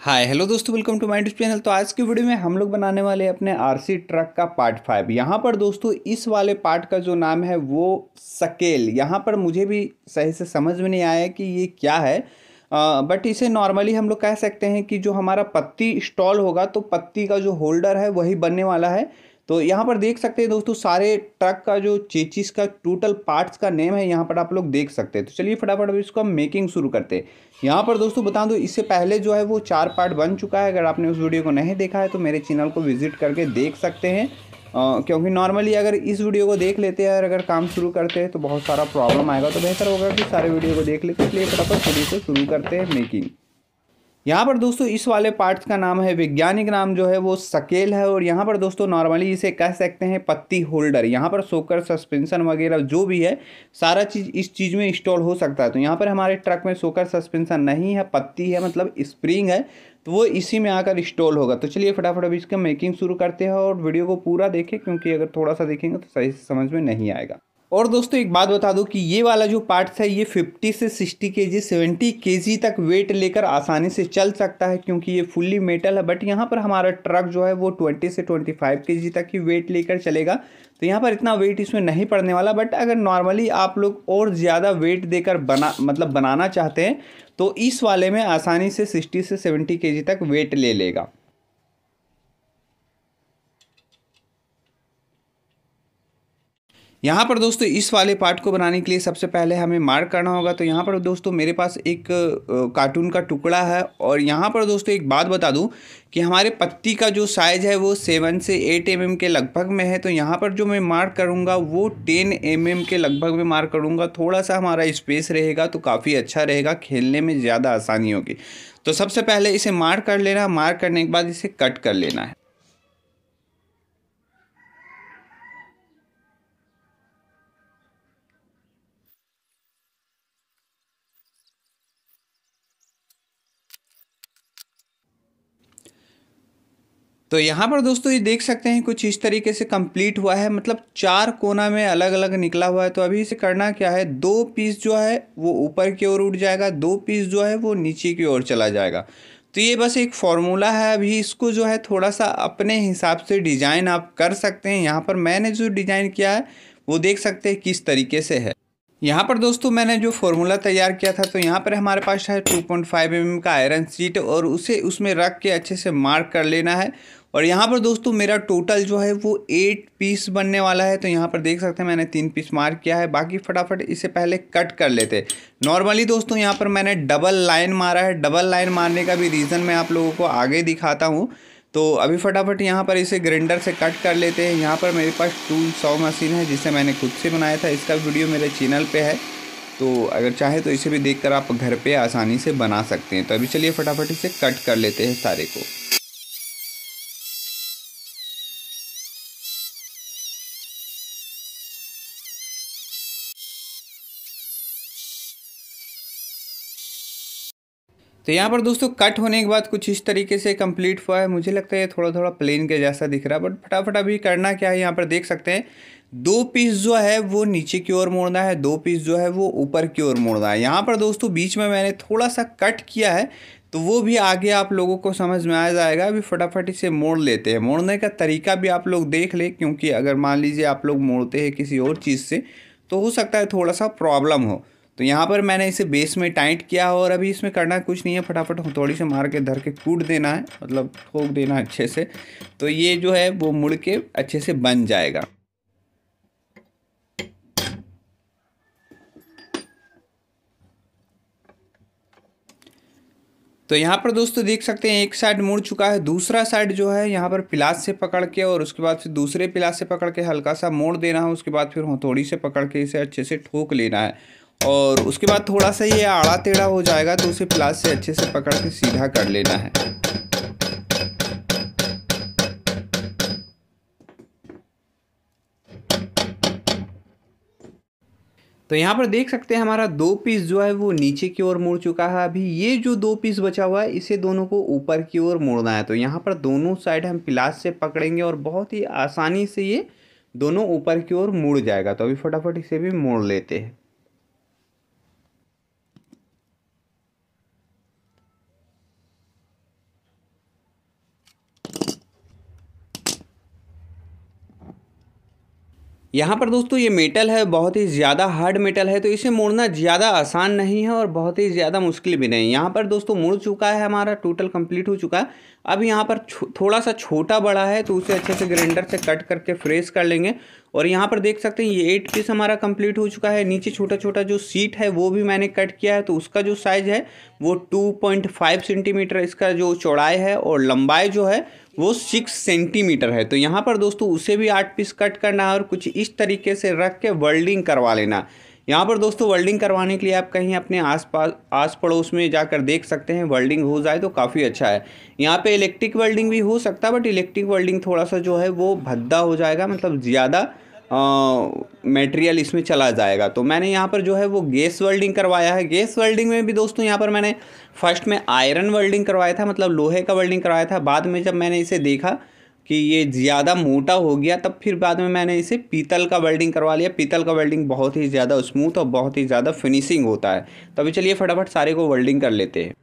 हाय hello दोस्तों welcome to mind channel तो आज की वीडियो में हम लोग बनाने वाले अपने आरसी ट्रक का पार्ट फाइव यहाँ पर दोस्तों इस वाले पार्ट का जो नाम है वो सकेल यहाँ पर मुझे भी सही से समझ में नहीं आया कि ये क्या है आ, बट इसे नॉर्मली हम लोग कह सकते हैं कि जो हमारा पत्ती स्टॉल होगा तो पत्ती का जो होल्डर है वही बनने वाला है तो यहाँ पर देख सकते हैं दोस्तों सारे ट्रक का जो चेचिस का टोटल पार्ट्स का नेम है यहाँ पर आप लोग देख सकते हैं तो चलिए फटाफट अभी इसको हम मेकिंग शुरू करते हैं यहाँ पर दोस्तों बता दो इससे पहले जो है वो चार पार्ट बन चुका है अगर आपने उस वीडियो को नहीं देखा है तो मेरे चैनल को विजिट करके देख सकते हैं क्योंकि नॉर्मली अगर इस वीडियो को देख लेते हैं और अगर काम शुरू करते हैं तो बहुत सारा प्रॉब्लम आएगा तो बेहतर होगा कि सारे वीडियो को देख लेते इसलिए फटाफट शुरू से शुरू करते हैं मेकिंग यहाँ पर दोस्तों इस वाले पार्ट का नाम है वैज्ञानिक नाम जो है वो सकेल है और यहाँ पर दोस्तों नॉर्मली इसे कह सकते हैं पत्ती होल्डर यहाँ पर सोकर सस्पेंशन वगैरह जो भी है सारा चीज़ इस चीज़ में इंस्टॉल हो सकता है तो यहाँ पर हमारे ट्रक में सोकर सस्पेंशन नहीं है पत्ती है मतलब स्प्रिंग है तो वो इसी में आकर इंस्टॉल होगा तो चलिए फटाफट अभी इसका मेकिंग शुरू करते हैं और वीडियो को पूरा देखें क्योंकि अगर थोड़ा सा देखेंगे तो सही समझ में नहीं आएगा और दोस्तों एक बात बता दूं कि ये वाला जो पार्ट है ये 50 से 60 के जी सेवेंटी के जी तक वेट लेकर आसानी से चल सकता है क्योंकि ये फुल्ली मेटल है बट यहाँ पर हमारा ट्रक जो है वो 20 से 25 के जी तक ही वेट लेकर चलेगा तो यहाँ पर इतना वेट इसमें नहीं पड़ने वाला बट अगर नॉर्मली आप लोग और ज़्यादा वेट देकर बना मतलब बनाना चाहते हैं तो इस वाले में आसानी से सिक्सटी से सेवेंटी के तक वेट ले लेगा यहाँ पर दोस्तों इस वाले पार्ट को बनाने के लिए सबसे पहले हमें मार्क करना होगा तो यहाँ पर दोस्तों मेरे पास एक कार्टून का टुकड़ा है और यहाँ पर दोस्तों एक बात बता दूँ कि हमारे पत्ती का जो साइज़ है वो सेवन से एट एम के लगभग में है तो यहाँ पर जो मैं मार्क करूँगा वो टेन एम के लगभग में मार्क करूँगा थोड़ा सा हमारा स्पेस रहेगा तो काफ़ी अच्छा रहेगा खेलने में ज़्यादा आसानी होगी तो सबसे पहले इसे मार्क कर लेना मार्क करने के बाद इसे कट कर लेना है तो यहाँ पर दोस्तों ये देख सकते हैं कुछ इस तरीके से कंप्लीट हुआ है मतलब चार कोना में अलग अलग निकला हुआ है तो अभी इसे करना क्या है दो पीस जो है वो ऊपर की ओर उठ जाएगा दो पीस जो है वो नीचे की ओर चला जाएगा तो ये बस एक फॉर्मूला है अभी इसको जो है थोड़ा सा अपने हिसाब से डिज़ाइन आप कर सकते हैं यहाँ पर मैंने जो डिज़ाइन किया है वो देख सकते हैं किस तरीके से है यहाँ पर दोस्तों मैंने जो फॉर्मूला तैयार किया था तो यहाँ पर हमारे पास है 2.5 पॉइंट mm का आयरन सीट और उसे उसमें रख के अच्छे से मार्क कर लेना है और यहाँ पर दोस्तों मेरा टोटल जो है वो एट पीस बनने वाला है तो यहाँ पर देख सकते हैं मैंने तीन पीस मार किया है बाकी फटाफट इसे पहले कट कर लेते नॉर्मली दोस्तों यहाँ पर मैंने डबल लाइन मारा है डबल लाइन मारने का भी रीज़न मैं आप लोगों को आगे दिखाता हूँ तो अभी फटाफट यहाँ पर इसे ग्राइंडर से कट कर लेते हैं यहाँ पर मेरे पास टूल सौ मशीन है जिसे मैंने खुद से बनाया था इसका वीडियो मेरे चैनल पे है तो अगर चाहे तो इसे भी देखकर आप घर पे आसानी से बना सकते हैं तो अभी चलिए फटाफट इसे कट कर लेते हैं सारे को तो यहाँ पर दोस्तों कट होने के बाद कुछ इस तरीके से कंप्लीट हुआ है मुझे लगता है थोड़ा थोड़ा प्लेन के जैसा दिख रहा है बट फटाफट अभी करना क्या है यहाँ पर देख सकते हैं दो पीस जो है वो नीचे की ओर मोड़ना है दो पीस जो है वो ऊपर की ओर मोड़ना है यहाँ पर दोस्तों बीच में मैंने थोड़ा सा कट किया है तो वो भी आगे आप लोगों को समझ में आ जाएगा अभी फटाफट इसे मोड़ लेते हैं मोड़ने का तरीका भी आप लोग देख लें क्योंकि अगर मान लीजिए आप लोग मोड़ते हैं किसी और चीज़ से तो हो सकता है थोड़ा सा प्रॉब्लम हो तो यहाँ पर मैंने इसे बेस में टाइट किया और अभी इसमें करना कुछ नहीं है फटाफट हथौड़ी से मार के धर के कूट देना है मतलब ठोक देना है अच्छे से तो ये जो है वो मुड़ के अच्छे से बन जाएगा तो यहाँ पर दोस्तों देख सकते हैं एक साइड मुड़ चुका है दूसरा साइड जो है यहाँ पर पिलास से पकड़ के और उसके बाद फिर दूसरे पिलास से पकड़ के हल्का सा मोड़ देना है उसके बाद फिर हथौड़ी से पकड़ के इसे अच्छे से ठोक लेना है और उसके बाद थोड़ा सा ये आड़ा टेढ़ा हो जाएगा तो उसे प्लास से अच्छे से पकड़ के सीधा कर लेना है तो यहाँ पर देख सकते हैं हमारा दो पीस जो है वो नीचे की ओर मुड़ चुका है अभी ये जो दो पीस बचा हुआ है इसे दोनों को ऊपर की ओर मोड़ना है तो यहाँ पर दोनों साइड हम पिलास से पकड़ेंगे और बहुत ही आसानी से ये दोनों ऊपर की ओर मुड़ जाएगा तो अभी फटाफट इसे भी मोड़ लेते हैं यहाँ पर दोस्तों ये मेटल है बहुत ही ज़्यादा हार्ड मेटल है तो इसे मोड़ना ज़्यादा आसान नहीं है और बहुत ही ज़्यादा मुश्किल भी नहीं यहाँ पर दोस्तों मुड़ चुका है हमारा टोटल कंप्लीट हो चुका है अब यहाँ पर थोड़ा सा छोटा बड़ा है तो उसे अच्छे से ग्राइंडर से कट करके फ्रेश कर लेंगे और यहाँ पर देख सकते हैं ये एट पीस हमारा कंप्लीट हो चुका है नीचे छोटा छोटा जो सीट है वो भी मैंने कट किया है तो उसका जो साइज़ है वो 2.5 सेंटीमीटर इसका जो चौड़ाई है और लंबाई जो है वो सिक्स सेंटीमीटर है तो यहाँ पर दोस्तों उसे भी आठ पीस कट करना है और कुछ इस तरीके से रख के वेल्डिंग करवा लेना यहाँ पर दोस्तों वेल्डिंग करवाने के लिए आप कहीं अपने आस पास आस पड़ोस में जाकर देख सकते हैं वेल्डिंग हो जाए तो काफ़ी अच्छा है यहाँ पे इलेक्ट्रिक वेल्डिंग भी हो सकता है बट इलेक्ट्रिक वेल्डिंग थोड़ा सा जो है वो भद्दा हो जाएगा मतलब ज़्यादा मटेरियल इसमें चला जाएगा तो मैंने यहाँ पर जो है वो गैस वेल्डिंग करवाया है गैस वेल्डिंग में भी दोस्तों यहाँ पर मैंने फर्स्ट में आयरन वेल्डिंग करवाया था मतलब लोहे का वेल्डिंग करवाया था बाद में जब मैंने इसे देखा कि ये ज़्यादा मोटा हो गया तब फिर बाद में मैंने इसे पीतल का वेल्डिंग करवा लिया पीतल का वेल्डिंग बहुत ही ज़्यादा स्मूथ और बहुत ही ज़्यादा फिनिशिंग होता है तो अभी चलिए फटाफट सारे को वेल्डिंग कर लेते हैं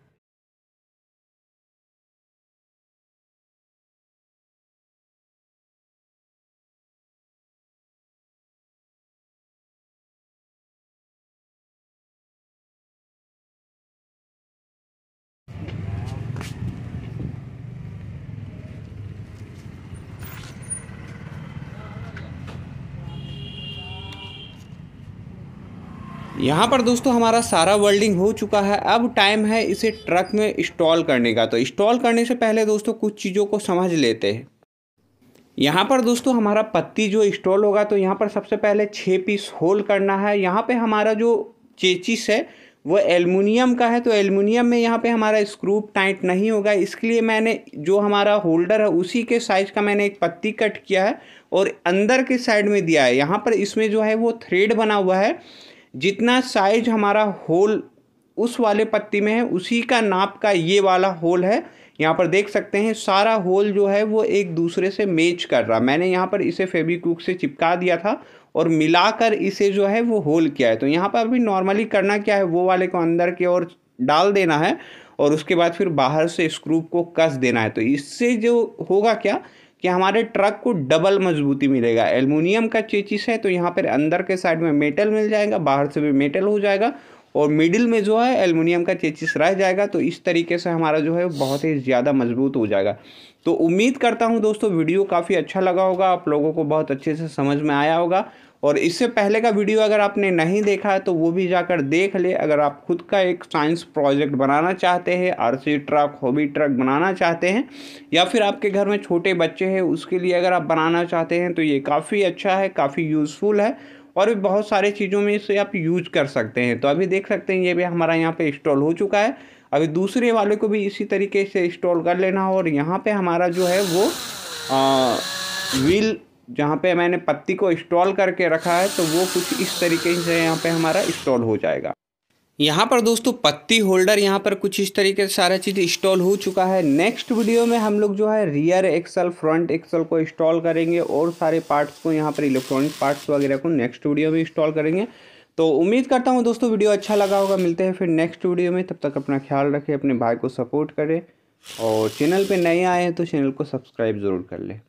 यहाँ पर दोस्तों हमारा सारा वेल्डिंग हो चुका है अब टाइम है इसे ट्रक में इंस्टॉल करने का तो इंस्टॉल करने से पहले दोस्तों कुछ चीज़ों को समझ लेते हैं यहाँ पर दोस्तों हमारा पत्ती जो इंस्टॉल होगा तो यहाँ पर सबसे पहले छः पीस होल करना है यहाँ पे हमारा जो चेचिस है वो एलमिनियम का है तो एलमिनियम में यहाँ पे हमारा स्क्रू टाइट नहीं होगा इसके लिए मैंने जो हमारा होल्डर है उसी के साइज़ का मैंने एक पत्ती कट किया है और अंदर के साइड में दिया है यहाँ पर इसमें जो है वो थ्रेड बना हुआ है जितना साइज हमारा होल उस वाले पत्ती में है उसी का नाप का ये वाला होल है यहाँ पर देख सकते हैं सारा होल जो है वो एक दूसरे से मैच कर रहा मैंने यहाँ पर इसे फेविक्विक से चिपका दिया था और मिलाकर इसे जो है वो होल किया है तो यहाँ पर अभी नॉर्मली करना क्या है वो वाले को अंदर की ओर डाल देना है और उसके बाद फिर बाहर से स्क्रू को कस देना है तो इससे जो होगा क्या कि हमारे ट्रक को डबल मजबूती मिलेगा एलमिनियम का चेचिस है तो यहाँ पर अंदर के साइड में मेटल मिल जाएगा बाहर से भी मेटल हो जाएगा और मिडिल में जो है एलमिनियम का चेचिस रह जाएगा तो इस तरीके से हमारा जो है बहुत ही ज़्यादा मजबूत हो जाएगा तो उम्मीद करता हूँ दोस्तों वीडियो काफ़ी अच्छा लगा होगा आप लोगों को बहुत अच्छे से समझ में आया होगा और इससे पहले का वीडियो अगर आपने नहीं देखा है तो वो भी जाकर देख ले अगर आप खुद का एक साइंस प्रोजेक्ट बनाना चाहते हैं आर ट्रक हॉबी ट्रक बनाना चाहते हैं या फिर आपके घर में छोटे बच्चे हैं उसके लिए अगर आप बनाना चाहते हैं तो ये काफ़ी अच्छा है काफ़ी यूज़फुल है और भी बहुत सारे चीज़ों में इसे आप यूज कर सकते हैं तो अभी देख सकते हैं ये भी हमारा यहाँ पे इंस्टॉल हो चुका है अभी दूसरे वाले को भी इसी तरीके से इंस्टॉल कर लेना हो और यहाँ पे हमारा जो है वो आ, व्हील जहाँ पे मैंने पत्ती को इंस्टॉल करके रखा है तो वो कुछ इस तरीके से यहाँ पे हमारा इंस्टॉल हो जाएगा यहाँ पर दोस्तों पत्ती होल्डर यहाँ पर कुछ इस तरीके से सारा चीज़ इंस्टॉल हो चुका है नेक्स्ट वीडियो में हम लोग जो है रियर एक्सल फ्रंट एक्सल को इंस्टॉल करेंगे और सारे पार्ट्स को यहाँ पर इलेक्ट्रॉनिक पार्ट्स वगैरह को नेक्स्ट वीडियो में इंस्टॉल करेंगे तो उम्मीद करता हूँ दोस्तों वीडियो अच्छा लगा होगा मिलते हैं फिर नेक्स्ट वीडियो में तब तक अपना ख्याल रखें अपने भाई को सपोर्ट करें और चैनल पर नए आए हैं तो चैनल को सब्सक्राइब ज़रूर कर लें